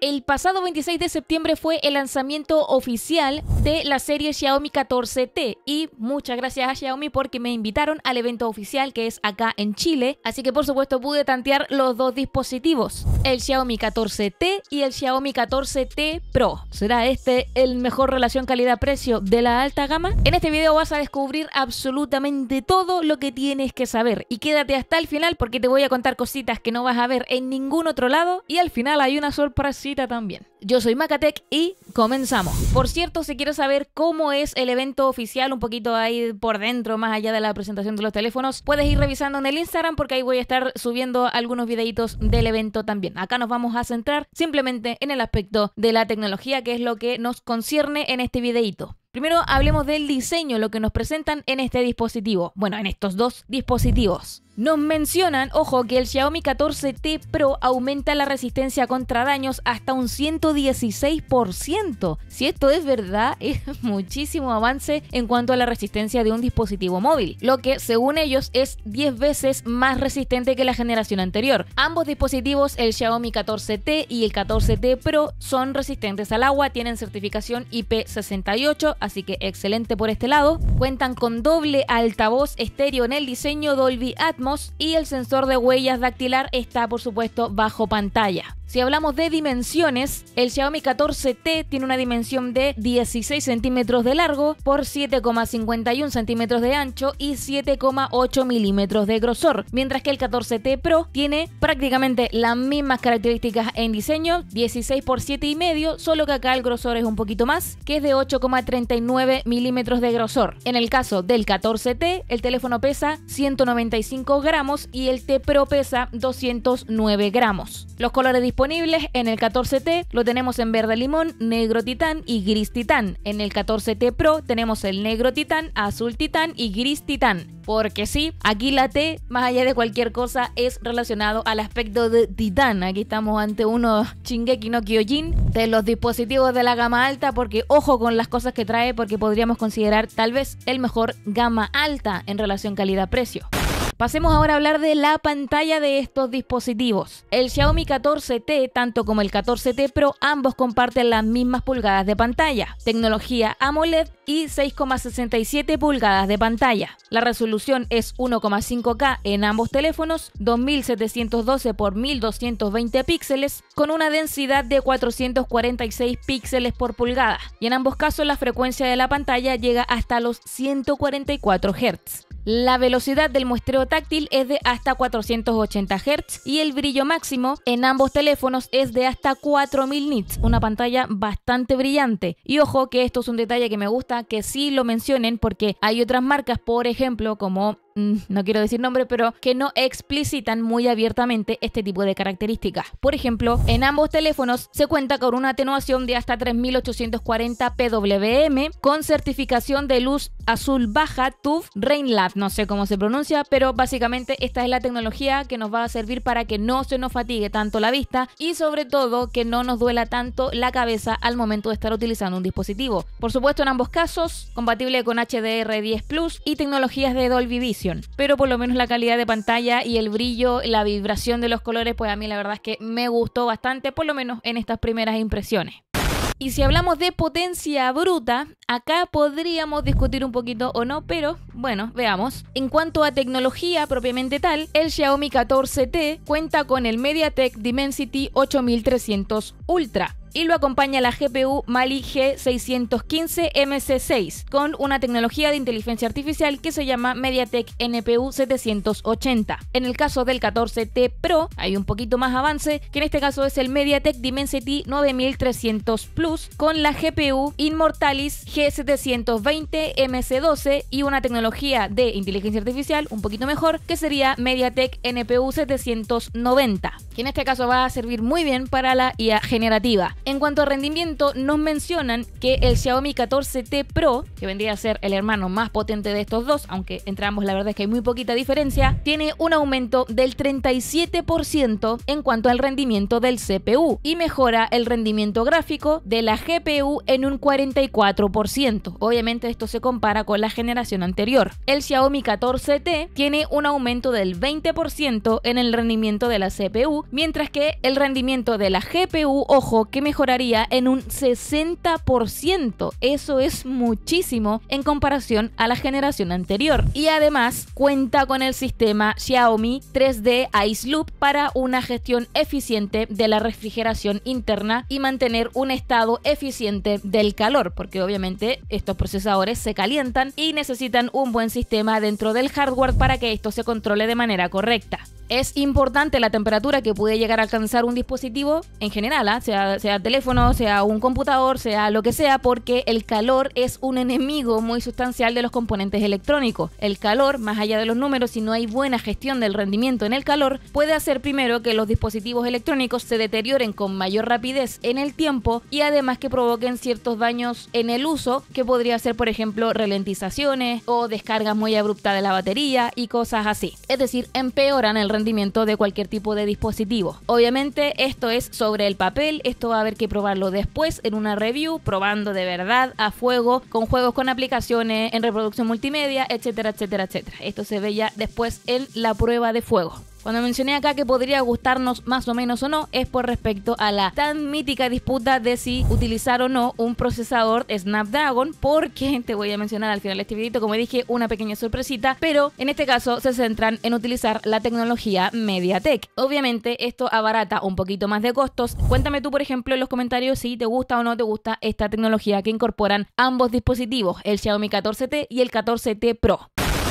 El pasado 26 de septiembre fue el lanzamiento oficial de la serie Xiaomi 14T y muchas gracias a Xiaomi porque me invitaron al evento oficial que es acá en Chile, así que por supuesto pude tantear los dos dispositivos, el Xiaomi 14T y el Xiaomi 14T Pro. ¿Será este el mejor relación calidad-precio de la alta gama? En este video vas a descubrir absolutamente todo lo que tienes que saber y quédate hasta el final porque te voy a contar cositas que no vas a ver en ningún otro lado y al final hay una sorpresa también. Yo soy Macatec y comenzamos. Por cierto, si quieres saber cómo es el evento oficial, un poquito ahí por dentro, más allá de la presentación de los teléfonos, puedes ir revisando en el Instagram porque ahí voy a estar subiendo algunos videitos del evento también. Acá nos vamos a centrar simplemente en el aspecto de la tecnología, que es lo que nos concierne en este videito. Primero hablemos del diseño, lo que nos presentan en este dispositivo, bueno, en estos dos dispositivos. Nos mencionan, ojo, que el Xiaomi 14T Pro aumenta la resistencia contra daños hasta un 116%. Si esto es verdad, es muchísimo avance en cuanto a la resistencia de un dispositivo móvil, lo que según ellos es 10 veces más resistente que la generación anterior. Ambos dispositivos, el Xiaomi 14T y el 14T Pro, son resistentes al agua, tienen certificación IP68, así que excelente por este lado. Cuentan con doble altavoz estéreo en el diseño Dolby Atmos y el sensor de huellas dactilar está por supuesto bajo pantalla. Si hablamos de dimensiones, el Xiaomi 14T tiene una dimensión de 16 centímetros de largo por 7,51 centímetros de ancho y 7,8 milímetros de grosor, mientras que el 14T Pro tiene prácticamente las mismas características en diseño, 16 por medio, solo que acá el grosor es un poquito más, que es de 8,39 milímetros de grosor. En el caso del 14T, el teléfono pesa 195 gramos y el T Pro pesa 209 gramos. Los colores disponibles disponibles en el 14T lo tenemos en verde limón, negro titán y gris titán. En el 14T Pro tenemos el negro titán, azul titán y gris titán. Porque sí, aquí la T, más allá de cualquier cosa, es relacionado al aspecto de titán. Aquí estamos ante unos Shingeki no de los dispositivos de la gama alta porque ojo con las cosas que trae porque podríamos considerar tal vez el mejor gama alta en relación calidad-precio. Pasemos ahora a hablar de la pantalla de estos dispositivos. El Xiaomi 14T, tanto como el 14T Pro, ambos comparten las mismas pulgadas de pantalla, tecnología AMOLED y 6,67 pulgadas de pantalla. La resolución es 1,5K en ambos teléfonos, 2712 x 1220 píxeles, con una densidad de 446 píxeles por pulgada, y en ambos casos la frecuencia de la pantalla llega hasta los 144 Hz. La velocidad del muestreo táctil es de hasta 480 Hz y el brillo máximo en ambos teléfonos es de hasta 4000 nits, una pantalla bastante brillante. Y ojo que esto es un detalle que me gusta que sí lo mencionen porque hay otras marcas, por ejemplo, como Mm, no quiero decir nombre, pero que no explicitan muy abiertamente este tipo de características. Por ejemplo, en ambos teléfonos se cuenta con una atenuación de hasta 3840 PWM con certificación de luz azul baja TUF Rainlab, no sé cómo se pronuncia, pero básicamente esta es la tecnología que nos va a servir para que no se nos fatigue tanto la vista y sobre todo que no nos duela tanto la cabeza al momento de estar utilizando un dispositivo. Por supuesto, en ambos casos, compatible con HDR10 Plus y tecnologías de Dolby Vision pero por lo menos la calidad de pantalla y el brillo, la vibración de los colores, pues a mí la verdad es que me gustó bastante, por lo menos en estas primeras impresiones. Y si hablamos de potencia bruta, acá podríamos discutir un poquito o no, pero bueno, veamos. En cuanto a tecnología propiamente tal, el Xiaomi 14T cuenta con el MediaTek Dimensity 8300 Ultra, y lo acompaña la GPU Mali G615MC6 con una tecnología de inteligencia artificial que se llama MediaTek NPU 780. En el caso del 14T Pro hay un poquito más avance, que en este caso es el MediaTek Dimensity 9300 Plus con la GPU Immortalis G720MC12 y una tecnología de inteligencia artificial un poquito mejor que sería MediaTek NPU 790, que en este caso va a servir muy bien para la IA generativa. En cuanto a rendimiento, nos mencionan que el Xiaomi 14T Pro, que vendría a ser el hermano más potente de estos dos, aunque entre ambos la verdad es que hay muy poquita diferencia, tiene un aumento del 37% en cuanto al rendimiento del CPU y mejora el rendimiento gráfico de la GPU en un 44%. Obviamente esto se compara con la generación anterior. El Xiaomi 14T tiene un aumento del 20% en el rendimiento de la CPU, mientras que el rendimiento de la GPU, ojo, que mejora mejoraría en un 60%. Eso es muchísimo en comparación a la generación anterior. Y además cuenta con el sistema Xiaomi 3D Ice Loop para una gestión eficiente de la refrigeración interna y mantener un estado eficiente del calor, porque obviamente estos procesadores se calientan y necesitan un buen sistema dentro del hardware para que esto se controle de manera correcta es importante la temperatura que puede llegar a alcanzar un dispositivo en general, ¿ah? sea, sea teléfono, sea un computador, sea lo que sea, porque el calor es un enemigo muy sustancial de los componentes electrónicos. El calor, más allá de los números, si no hay buena gestión del rendimiento en el calor, puede hacer primero que los dispositivos electrónicos se deterioren con mayor rapidez en el tiempo y además que provoquen ciertos daños en el uso, que podría ser, por ejemplo, ralentizaciones o descargas muy abruptas de la batería y cosas así. Es decir, empeoran el rendimiento de cualquier tipo de dispositivo. Obviamente esto es sobre el papel, esto va a haber que probarlo después en una review, probando de verdad a fuego con juegos con aplicaciones en reproducción multimedia, etcétera, etcétera, etcétera. Esto se ve ya después en la prueba de fuego. Cuando mencioné acá que podría gustarnos más o menos o no, es por respecto a la tan mítica disputa de si utilizar o no un procesador Snapdragon, porque te voy a mencionar al final de este videito, como dije, una pequeña sorpresita, pero en este caso se centran en utilizar la tecnología MediaTek. Obviamente esto abarata un poquito más de costos. Cuéntame tú, por ejemplo, en los comentarios si te gusta o no te gusta esta tecnología que incorporan ambos dispositivos, el Xiaomi 14T y el 14T Pro.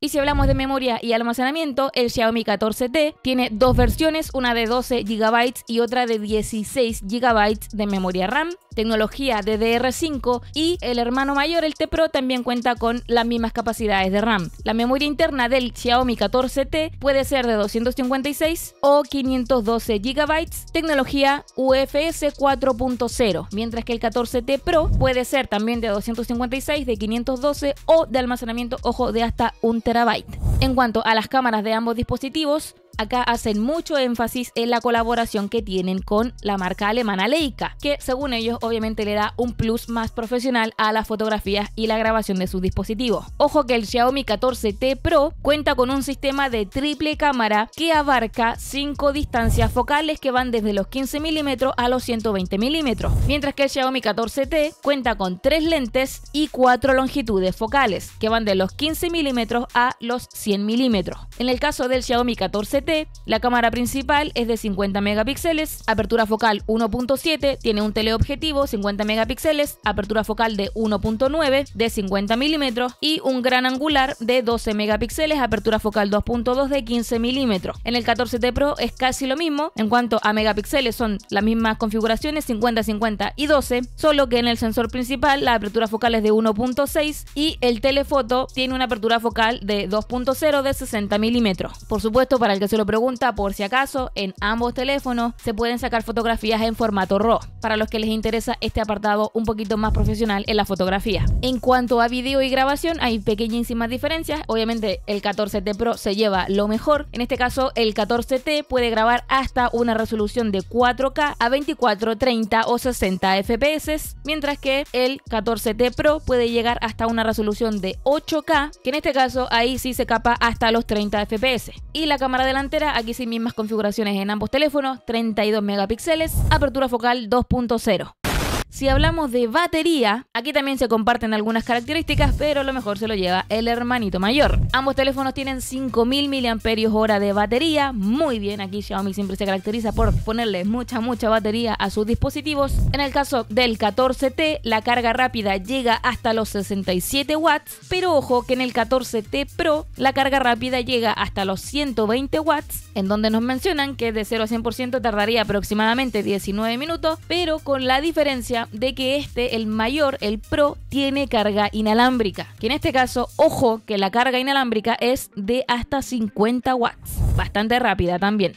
Y si hablamos de memoria y almacenamiento, el Xiaomi 14T tiene dos versiones, una de 12 GB y otra de 16 GB de memoria RAM, tecnología DDR5 y el hermano mayor, el T Pro, también cuenta con las mismas capacidades de RAM. La memoria interna del Xiaomi 14T puede ser de 256 o 512 GB, tecnología UFS 4.0, mientras que el 14T Pro puede ser también de 256, de 512 o de almacenamiento, ojo, de hasta un en cuanto a las cámaras de ambos dispositivos, acá hacen mucho énfasis en la colaboración que tienen con la marca alemana Leica, que según ellos obviamente le da un plus más profesional a las fotografías y la grabación de sus dispositivos. Ojo que el Xiaomi 14T Pro cuenta con un sistema de triple cámara que abarca 5 distancias focales que van desde los 15 milímetros a los 120 milímetros, mientras que el Xiaomi 14T cuenta con 3 lentes y 4 longitudes focales que van de los 15 milímetros a los 100 milímetros. En el caso del Xiaomi 14T la cámara principal es de 50 megapíxeles, apertura focal 1.7, tiene un teleobjetivo 50 megapíxeles, apertura focal de 1.9 de 50 milímetros y un gran angular de 12 megapíxeles, apertura focal 2.2 de 15 milímetros. En el 14T Pro es casi lo mismo, en cuanto a megapíxeles son las mismas configuraciones 50, 50 y 12, solo que en el sensor principal la apertura focal es de 1.6 y el telefoto tiene una apertura focal de 2.0 de 60 milímetros. Por supuesto, para el que se lo pregunta por si acaso, en ambos teléfonos se pueden sacar fotografías en formato RAW, para los que les interesa este apartado un poquito más profesional en la fotografía. En cuanto a video y grabación, hay pequeñísimas diferencias. Obviamente el 14T Pro se lleva lo mejor. En este caso, el 14T puede grabar hasta una resolución de 4K a 24, 30 o 60 FPS, mientras que el 14T Pro puede llegar hasta una resolución de 8K, que en este caso ahí sí se capa hasta los 30 FPS. Y la cámara delantera aquí sin mismas configuraciones en ambos teléfonos, 32 megapíxeles, apertura focal 2.0. Si hablamos de batería, aquí también se comparten algunas características, pero lo mejor se lo lleva el hermanito mayor. Ambos teléfonos tienen 5000 mAh de batería, muy bien, aquí Xiaomi siempre se caracteriza por ponerle mucha, mucha batería a sus dispositivos. En el caso del 14T, la carga rápida llega hasta los 67 watts, pero ojo que en el 14T Pro la carga rápida llega hasta los 120 watts, en donde nos mencionan que de 0 a 100% tardaría aproximadamente 19 minutos, pero con la diferencia de que este, el mayor, el Pro, tiene carga inalámbrica. Que en este caso, ojo, que la carga inalámbrica es de hasta 50 watts. Bastante rápida también.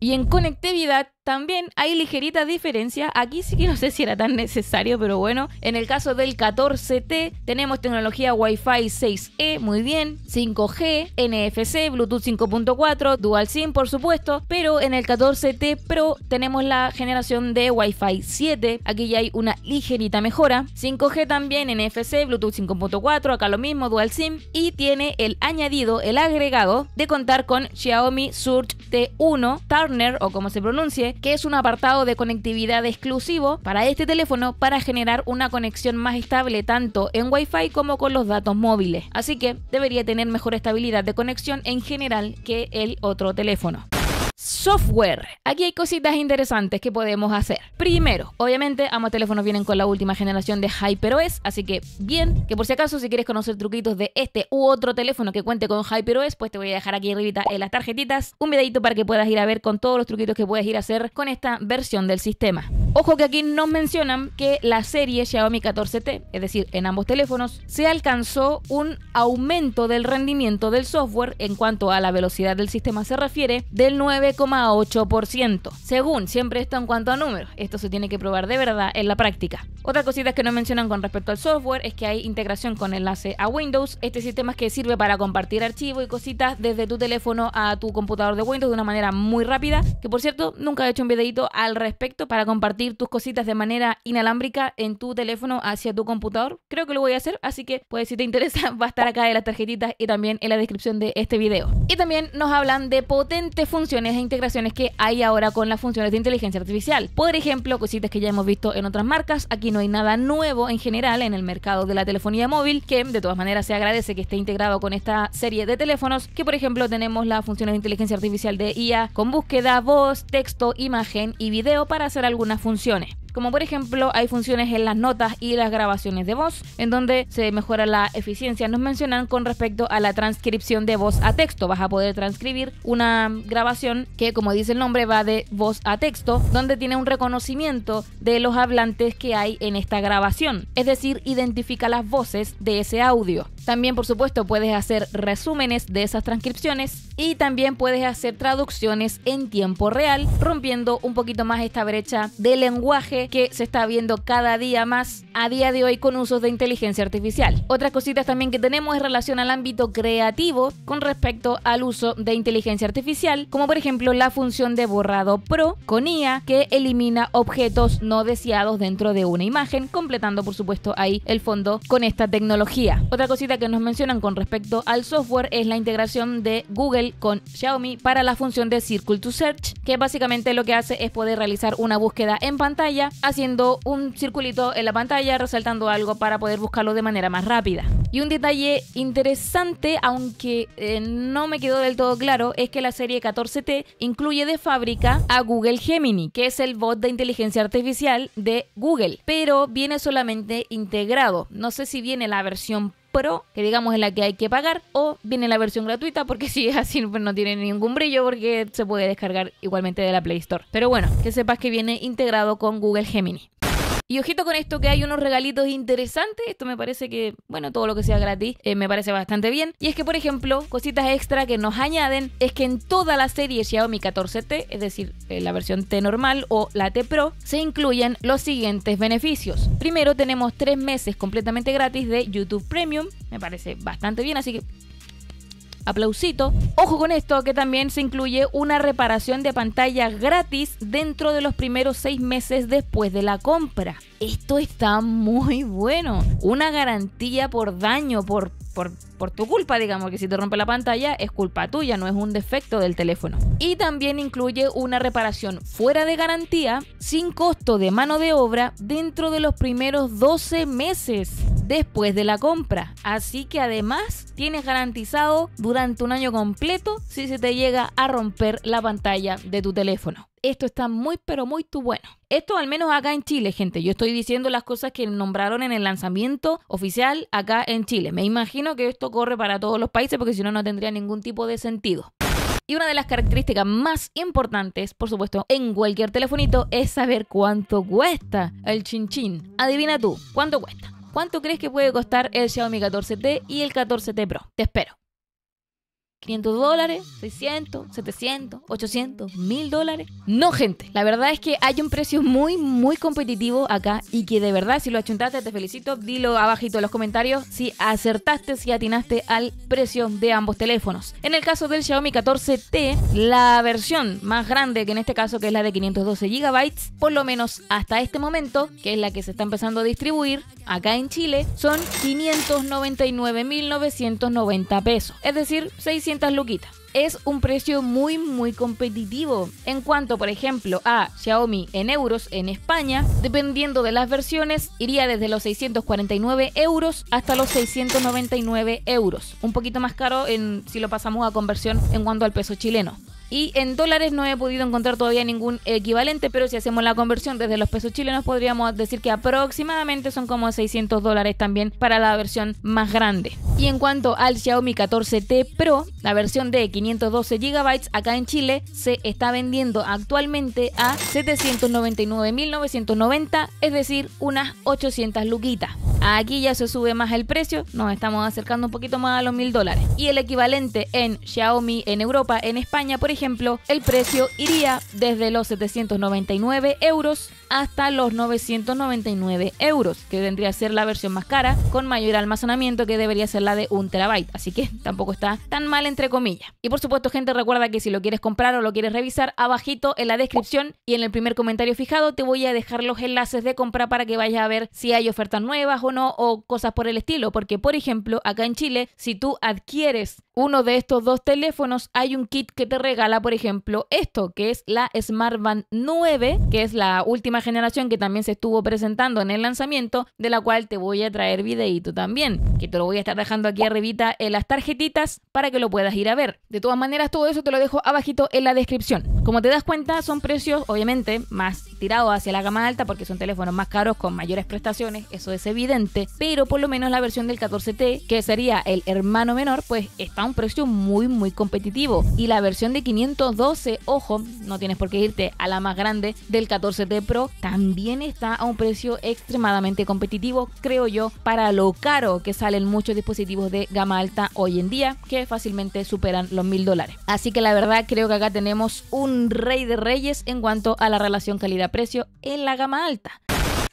Y en conectividad también hay ligerita diferencia Aquí sí que no sé si era tan necesario, pero bueno. En el caso del 14T tenemos tecnología Wi-Fi 6E, muy bien. 5G, NFC, Bluetooth 5.4, Dual SIM por supuesto. Pero en el 14T Pro tenemos la generación de Wi-Fi 7. Aquí ya hay una ligerita mejora. 5G también, NFC, Bluetooth 5.4, acá lo mismo, Dual SIM. Y tiene el añadido, el agregado de contar con Xiaomi Surge T1, Turner o como se pronuncie que es un apartado de conectividad exclusivo para este teléfono para generar una conexión más estable tanto en Wi-Fi como con los datos móviles. Así que debería tener mejor estabilidad de conexión en general que el otro teléfono. Software. Aquí hay cositas interesantes que podemos hacer. Primero, obviamente ambos teléfonos vienen con la última generación de HyperOS, así que bien, que por si acaso si quieres conocer truquitos de este u otro teléfono que cuente con HyperOS, pues te voy a dejar aquí arriba en las tarjetitas un videito para que puedas ir a ver con todos los truquitos que puedes ir a hacer con esta versión del sistema. Ojo que aquí nos mencionan que la serie Xiaomi 14T, es decir, en ambos teléfonos, se alcanzó un aumento del rendimiento del software en cuanto a la velocidad del sistema se refiere del 9 8% Según, siempre esto en cuanto a números, esto se tiene que probar de verdad en la práctica. Otra cosita que no mencionan con respecto al software es que hay integración con enlace a Windows, este sistema es que sirve para compartir archivos y cositas desde tu teléfono a tu computador de Windows de una manera muy rápida, que por cierto, nunca he hecho un videito al respecto para compartir tus cositas de manera inalámbrica en tu teléfono hacia tu computador. Creo que lo voy a hacer, así que pues si te interesa va a estar acá en las tarjetitas y también en la descripción de este video. Y también nos hablan de potentes funciones integraciones que hay ahora con las funciones de inteligencia artificial. Por ejemplo, cositas que ya hemos visto en otras marcas, aquí no hay nada nuevo en general en el mercado de la telefonía móvil, que de todas maneras se agradece que esté integrado con esta serie de teléfonos, que por ejemplo tenemos las funciones de inteligencia artificial de IA con búsqueda, voz, texto, imagen y video para hacer algunas funciones como por ejemplo hay funciones en las notas y las grabaciones de voz, en donde se mejora la eficiencia. Nos mencionan con respecto a la transcripción de voz a texto. Vas a poder transcribir una grabación que, como dice el nombre, va de voz a texto, donde tiene un reconocimiento de los hablantes que hay en esta grabación, es decir, identifica las voces de ese audio. También, por supuesto, puedes hacer resúmenes de esas transcripciones y también puedes hacer traducciones en tiempo real, rompiendo un poquito más esta brecha de lenguaje que se está viendo cada día más a día de hoy con usos de inteligencia artificial. Otras cositas también que tenemos en relación al ámbito creativo con respecto al uso de inteligencia artificial, como por ejemplo la función de borrado pro con IA que elimina objetos no deseados dentro de una imagen, completando por supuesto ahí el fondo con esta tecnología. Otra cosita que nos mencionan con respecto al software es la integración de Google con Xiaomi para la función de Circle to Search, que básicamente lo que hace es poder realizar una búsqueda en pantalla haciendo un circulito en la pantalla resaltando algo para poder buscarlo de manera más rápida. Y un detalle interesante, aunque eh, no me quedó del todo claro, es que la serie 14T incluye de fábrica a Google Gemini, que es el bot de inteligencia artificial de Google, pero viene solamente integrado. No sé si viene la versión pero que digamos es la que hay que pagar, o viene la versión gratuita, porque si es así, pues no tiene ningún brillo, porque se puede descargar igualmente de la Play Store. Pero bueno, que sepas que viene integrado con Google Gemini. Y ojito con esto que hay unos regalitos interesantes. Esto me parece que, bueno, todo lo que sea gratis eh, me parece bastante bien. Y es que, por ejemplo, cositas extra que nos añaden es que en toda la serie Xiaomi 14T, es decir, eh, la versión T normal o la T Pro, se incluyen los siguientes beneficios. Primero tenemos tres meses completamente gratis de YouTube Premium. Me parece bastante bien, así que aplausito. Ojo con esto, que también se incluye una reparación de pantalla gratis dentro de los primeros seis meses después de la compra. Esto está muy bueno. Una garantía por daño, por, por, por tu culpa, digamos, que si te rompe la pantalla es culpa tuya, no es un defecto del teléfono. Y también incluye una reparación fuera de garantía, sin costo de mano de obra, dentro de los primeros 12 meses después de la compra. Así que además tienes garantizado durante un año completo si se te llega a romper la pantalla de tu teléfono. Esto está muy, pero muy tu bueno. Esto al menos acá en Chile, gente. Yo estoy diciendo las cosas que nombraron en el lanzamiento oficial acá en Chile. Me imagino que esto corre para todos los países porque si no, no tendría ningún tipo de sentido. Y una de las características más importantes, por supuesto, en cualquier telefonito es saber cuánto cuesta el chinchín. Adivina tú, ¿cuánto cuesta? ¿Cuánto crees que puede costar el Xiaomi 14T y el 14T Pro? Te espero. 500 dólares, 600, 700, 800, 1000 dólares. No, gente. La verdad es que hay un precio muy, muy competitivo acá y que de verdad, si lo achuntaste, te felicito. Dilo abajito en los comentarios si acertaste, si atinaste al precio de ambos teléfonos. En el caso del Xiaomi 14T, la versión más grande, que en este caso que es la de 512 GB, por lo menos hasta este momento, que es la que se está empezando a distribuir acá en Chile, son 599.990 pesos. Es decir, 600 es un precio muy, muy competitivo. En cuanto, por ejemplo, a Xiaomi en euros en España, dependiendo de las versiones, iría desde los 649 euros hasta los 699 euros. Un poquito más caro en, si lo pasamos a conversión en cuanto al peso chileno. Y en dólares no he podido encontrar todavía ningún equivalente, pero si hacemos la conversión desde los pesos chilenos podríamos decir que aproximadamente son como 600 dólares también para la versión más grande. Y en cuanto al Xiaomi 14T Pro, la versión de 512 GB acá en Chile se está vendiendo actualmente a 799.990, es decir, unas 800 luquitas. Aquí ya se sube más el precio, nos estamos acercando un poquito más a los mil dólares. Y el equivalente en Xiaomi en Europa, en España, por ejemplo, el precio iría desde los 799 euros hasta los 999 euros, que vendría a ser la versión más cara, con mayor almacenamiento que debería ser la de un terabyte. Así que tampoco está tan mal, entre comillas. Y por supuesto, gente, recuerda que si lo quieres comprar o lo quieres revisar, abajito en la descripción y en el primer comentario fijado te voy a dejar los enlaces de compra para que vayas a ver si hay ofertas nuevas o no o cosas por el estilo. Porque, por ejemplo, acá en Chile, si tú adquieres uno de estos dos teléfonos hay un kit que te regala, por ejemplo, esto, que es la Smartband 9, que es la última generación que también se estuvo presentando en el lanzamiento, de la cual te voy a traer videito también, que te lo voy a estar dejando aquí arribita en las tarjetitas para que lo puedas ir a ver. De todas maneras, todo eso te lo dejo abajito en la descripción. Como te das cuenta, son precios obviamente más tirados hacia la gama alta porque son teléfonos más caros con mayores prestaciones, eso es evidente, pero por lo menos la versión del 14T, que sería el hermano menor, pues está un precio muy muy competitivo. Y la versión de 512, ojo, no tienes por qué irte a la más grande del 14T Pro, también está a un precio extremadamente competitivo, creo yo, para lo caro que salen muchos dispositivos de gama alta hoy en día, que fácilmente superan los mil dólares. Así que la verdad creo que acá tenemos un rey de reyes en cuanto a la relación calidad-precio en la gama alta.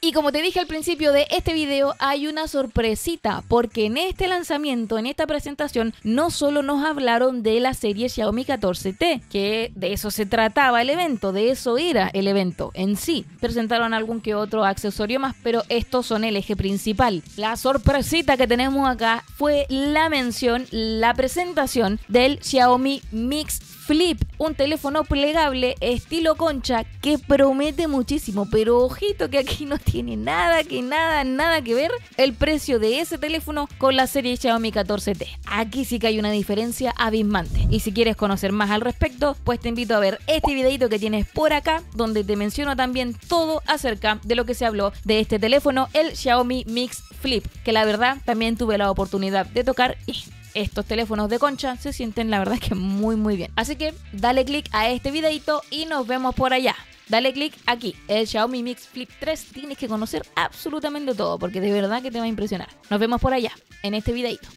Y como te dije al principio de este video, hay una sorpresita, porque en este lanzamiento, en esta presentación, no solo nos hablaron de la serie Xiaomi 14T, que de eso se trataba el evento, de eso era el evento en sí. Presentaron algún que otro accesorio más, pero estos son el eje principal. La sorpresita que tenemos acá fue la mención, la presentación del Xiaomi Mix Flip, un teléfono plegable estilo concha que promete muchísimo, pero ojito que aquí no tiene nada, que nada, nada que ver el precio de ese teléfono con la serie Xiaomi 14T. Aquí sí que hay una diferencia abismante. Y si quieres conocer más al respecto, pues te invito a ver este videito que tienes por acá, donde te menciono también todo acerca de lo que se habló de este teléfono, el Xiaomi Mix Flip, que la verdad también tuve la oportunidad de tocar y estos teléfonos de concha se sienten la verdad que muy muy bien. Así que dale click a este videito y nos vemos por allá. Dale click aquí. El Xiaomi Mix Flip 3 tienes que conocer absolutamente todo porque de verdad que te va a impresionar. Nos vemos por allá en este videito.